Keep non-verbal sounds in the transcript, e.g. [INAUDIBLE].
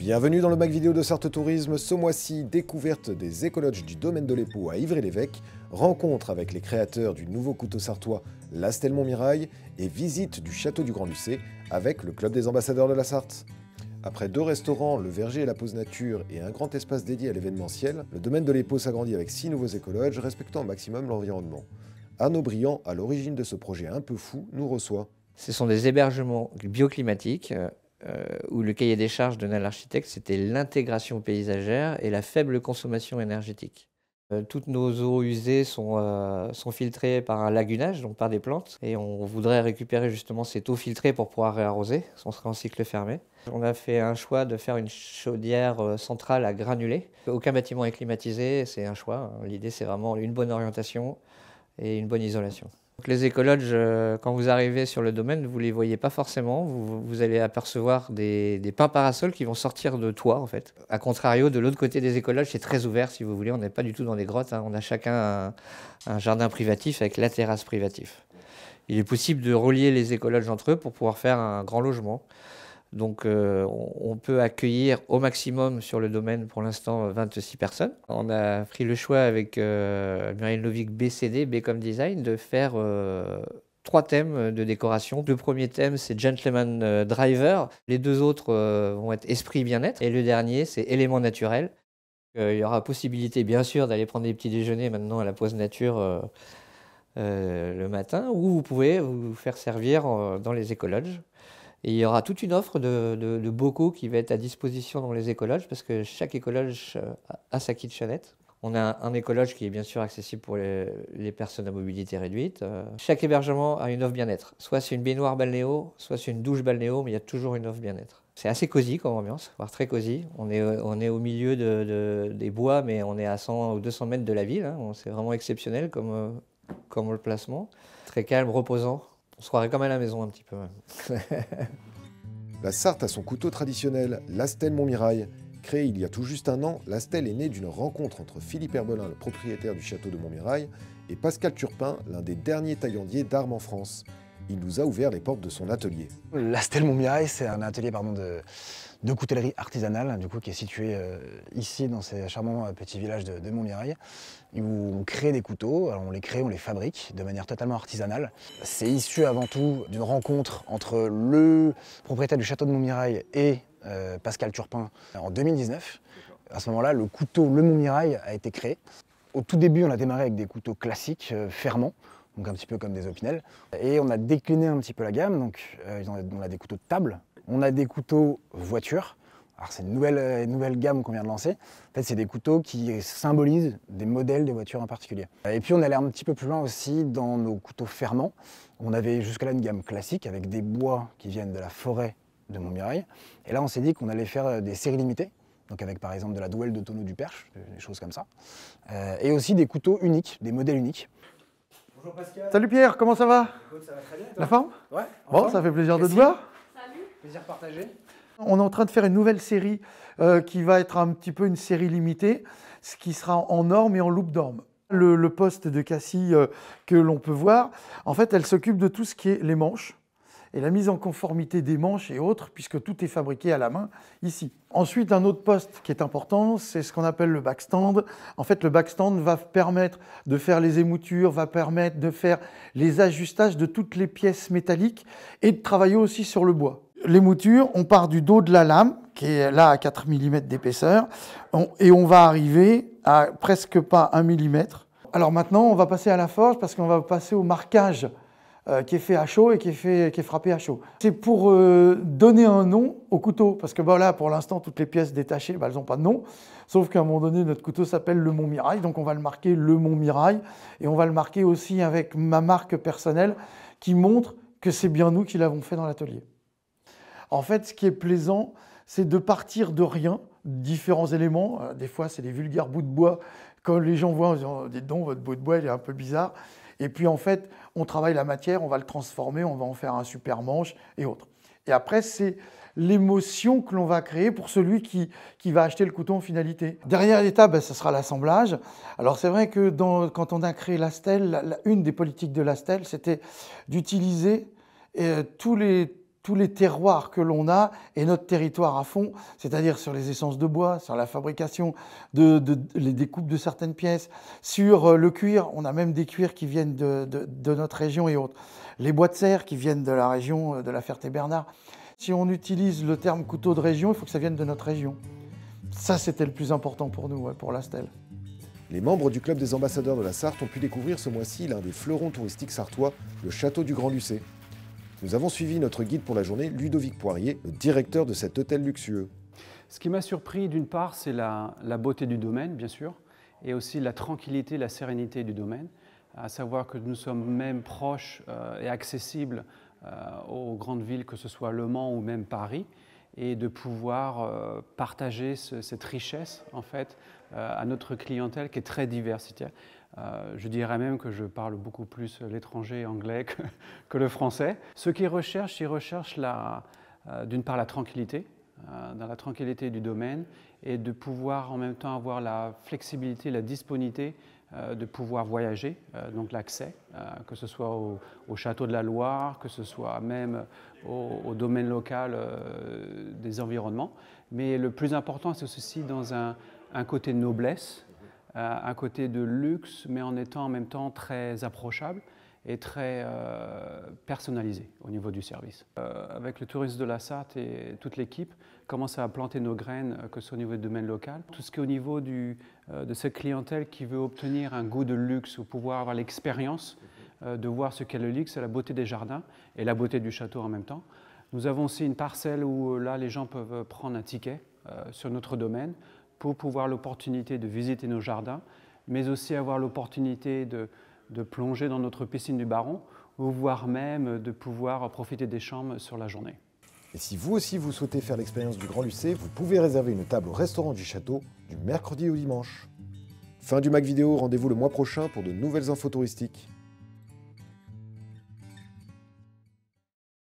Bienvenue dans le Mac vidéo de Sarthe Tourisme. Ce mois-ci, découverte des écologes du domaine de l'Épau à Ivry-l'Évêque, rencontre avec les créateurs du nouveau couteau sartois Lastelmont Mirail et visite du château du Grand-Lucé avec le club des ambassadeurs de la Sarthe. Après deux restaurants, le verger et la pause nature et un grand espace dédié à l'événementiel, le domaine de l'Épau s'agrandit avec six nouveaux écologes respectant au maximum l'environnement. Arnaud Briand, à l'origine de ce projet un peu fou, nous reçoit. Ce sont des hébergements bioclimatiques euh, euh, où le cahier des charges donné à l'architecte, c'était l'intégration paysagère et la faible consommation énergétique. Euh, toutes nos eaux usées sont, euh, sont, filtrées par un lagunage, donc par des plantes, et on voudrait récupérer justement cette eau filtrée pour pouvoir réarroser, on serait en cycle fermé. On a fait un choix de faire une chaudière centrale à granulés. Aucun bâtiment est climatisé, c'est un choix. L'idée c'est vraiment une bonne orientation et une bonne isolation les écologes, euh, quand vous arrivez sur le domaine, vous ne les voyez pas forcément. Vous, allez apercevoir des, pins parasols qui vont sortir de toit, en fait. A contrario, de l'autre côté des écologes, c'est très ouvert, si vous voulez. On n'est pas du tout dans des grottes. Hein. On a chacun un, jardin privatif avec la terrasse privatif. Il est possible de relier les écologes entre eux pour pouvoir faire un grand logement. Donc euh, on peut accueillir au maximum sur le domaine pour l'instant 26 personnes. On a pris le choix avec euh, Muriel BCD, B design, de faire euh, trois thèmes de décoration. Le premier thème c'est Gentleman euh, Driver, les deux autres vont être Esprit Bien-être et le dernier c'est Éléments naturels. il y aura possibilité bien sûr d'aller prendre des petits déjeuners maintenant à la pause nature. le matin, ou vous pouvez vous faire servir dans les écologes il y aura toute une offre de, de, bocaux qui va être à disposition dans les écologes, parce que chaque écologe euh, a sa kitchenette. On a un écologe qui est bien sûr accessible pour les, personnes à mobilité réduite. Euh, chaque hébergement a une offre bien-être. Soit c'est une baignoire balnéo, soit c'est une douche balnéo, mais il y a toujours une offre bien-être. C'est assez cosy comme ambiance, voire très cosy. On est, on est au milieu de, des bois, mais on est à 100 ou 200 mètres de la ville. Hein. C'est vraiment exceptionnel comme, euh, comme le placement. Très calme, reposant. On se croirait même à la maison un petit peu. [LAUGHS] la Sarthe a son couteau traditionnel, l'Astel Montmirail. Créé il y a tout juste un an, l'Astel est né d'une rencontre entre Philippe Herbelin, le propriétaire du château de Montmirail, et Pascal Turpin, l'un des derniers taillandiers d'armes en France. Il nous a ouvert les portes de son atelier. L'Astel Montmirail, c'est un atelier pardon, de, de coutellerie artisanale, du coup, qui est située euh, ici dans ces charmants euh, petits villages de, Montmirail, où on crée des couteaux, on les crée, on les fabrique de manière totalement artisanale. C'est issu avant tout d'une rencontre entre le propriétaire du château de Montmirail et euh, Pascal Turpin en 2019. À ce moment-là, le couteau Le Montmirail a été créé. Au tout début, on a démarré avec des couteaux classiques fermants, donc un petit peu comme des opinels. Et on a décliné un petit peu la gamme, donc on a des couteaux de table on a des couteaux voiture. Alors c'est une nouvelle, euh, nouvelle gamme qu'on vient de lancer. En fait, c'est des couteaux qui symbolisent des modèles de voitures en particulier. Et puis on allait un petit peu plus loin aussi dans nos couteaux fermants. On avait jusqu'à là une gamme classique avec des bois qui viennent de la forêt de Montmirail. Et là, on s'est dit qu'on allait faire euh, des séries limitées, donc avec par exemple de la douelle de tonneau du perche, euh, des choses comme ça. et aussi des couteaux uniques, des modèles uniques. Bonjour Pascal. Salut Pierre, comment ça va ça va très bien. La forme Ouais. Bon, ça fait plaisir de te voir. Plaisir partagé. On est en train de faire une nouvelle série euh, qui va être un petit peu une série limitée, ce qui sera en orme et en loupe d'orme. Le, poste de Cassie euh, que l'on peut voir, en fait, elle s'occupe de tout ce qui est les manches et la mise en conformité des manches et autres, puisque tout est fabriqué à la main ici. Ensuite, un autre poste qui est important, c'est ce qu'on appelle le backstand. En fait, le backstand va permettre de faire les émoutures, va permettre de faire les ajustages de toutes les pièces métalliques et de travailler aussi sur le bois les moutures, on part du dos de la lame, qui est là à 4 mm d'épaisseur, et on va arriver à presque pas 1 mm. Alors maintenant, on va passer à la forge parce qu'on va passer au marquage euh, qui est fait à chaud et qui est, fait, frappé à chaud. C'est pour euh, donner un nom au couteau, parce que voilà, bah, là, pour l'instant, toutes les pièces détachées, bah, elles n'ont pas de nom, sauf qu'à un moment donné, notre couteau s'appelle le Mont Mirail, donc on va le marquer le Mont Mirail, et on va le marquer aussi avec ma marque personnelle qui montre que c'est bien nous qui l'avons fait dans l'atelier. En fait, ce qui est plaisant, c'est de partir de rien, différents éléments. Euh, des fois, c'est des vulgaires bouts de bois. Quand les gens voient, ils disent votre bout de bois, il est un peu bizarre. Et puis, en fait, on travaille la matière, on va le transformer, on va en faire un super manche et autres. Et après, c'est l'émotion que l'on va créer pour celui qui, va acheter le couteau en finalité. Derrière l'étape, ben, ce sera l'assemblage. Alors c'est vrai que quand on a créé l'Astel, une des politiques de l'Astel, c'était d'utiliser euh, tous les tous les terroirs que l'on a et notre territoire à fond, c'est-à-dire sur les essences de bois, sur la fabrication de, les découpes de certaines pièces, sur euh, le cuir, on a même des cuirs qui viennent de, de notre région et autres, les bois de serre qui viennent de la région euh, de la Ferté-Bernard. Si on utilise le terme couteau de région, il faut que ça vienne de notre région. Ça, c'était le plus important pour nous, pour la stèle. Les membres du club des ambassadeurs de la Sarthe ont pu découvrir ce mois-ci l'un des fleurons touristiques sartois, le château du Grand Lucé. Nous avons suivi notre guide pour la journée, Ludovic Poirier, le directeur de cet hôtel luxueux. Ce qui m'a surpris, d'une part, c'est la, beauté du domaine, bien sûr, et aussi la tranquillité, la sérénité du domaine, à savoir que nous sommes même proches euh, et accessibles euh, aux grandes villes, que ce soit Le Mans ou même Paris et de pouvoir euh, partager cette richesse en fait euh, à notre clientèle qui est très diversifiée. Euh, je dirais même que je parle beaucoup plus l'étranger anglais que, le français. Ceux qui recherchent, ils recherchent d'une part la tranquillité, dans la tranquillité du domaine, et de pouvoir en même temps avoir la flexibilité, la disponibilité euh, de pouvoir voyager, euh, donc l'accès, euh, que ce soit au, château de la Loire, que ce soit même au, domaine local des environnements. Mais le plus important, c'est ceci dans un, un côté de noblesse, un côté de luxe, mais en étant en même temps très approchable et très euh, personnalisé au niveau du service. Euh, avec le touriste de la sat et toute l'équipe, commence à planter nos graines, euh, que ce soit au niveau du domaine local. Tout ce qui est au niveau du, de cette clientèle qui veut obtenir un goût de luxe ou pouvoir avoir l'expérience de voir ce qu'est le luxe, la beauté des jardins et la beauté du château en même temps. Nous avons aussi une parcelle où là les gens peuvent prendre un ticket sur notre domaine pour pouvoir l'opportunité de visiter nos jardins, mais aussi avoir l'opportunité de de plonger dans notre piscine du Baron, ou voire même de pouvoir profiter des chambres sur la journée. Et si vous aussi vous souhaitez faire l'expérience du Grand Lucé, vous pouvez réserver une table au restaurant du château du mercredi au dimanche. Fin du Mac Vidéo, rendez-vous le mois prochain pour de nouvelles infos touristiques.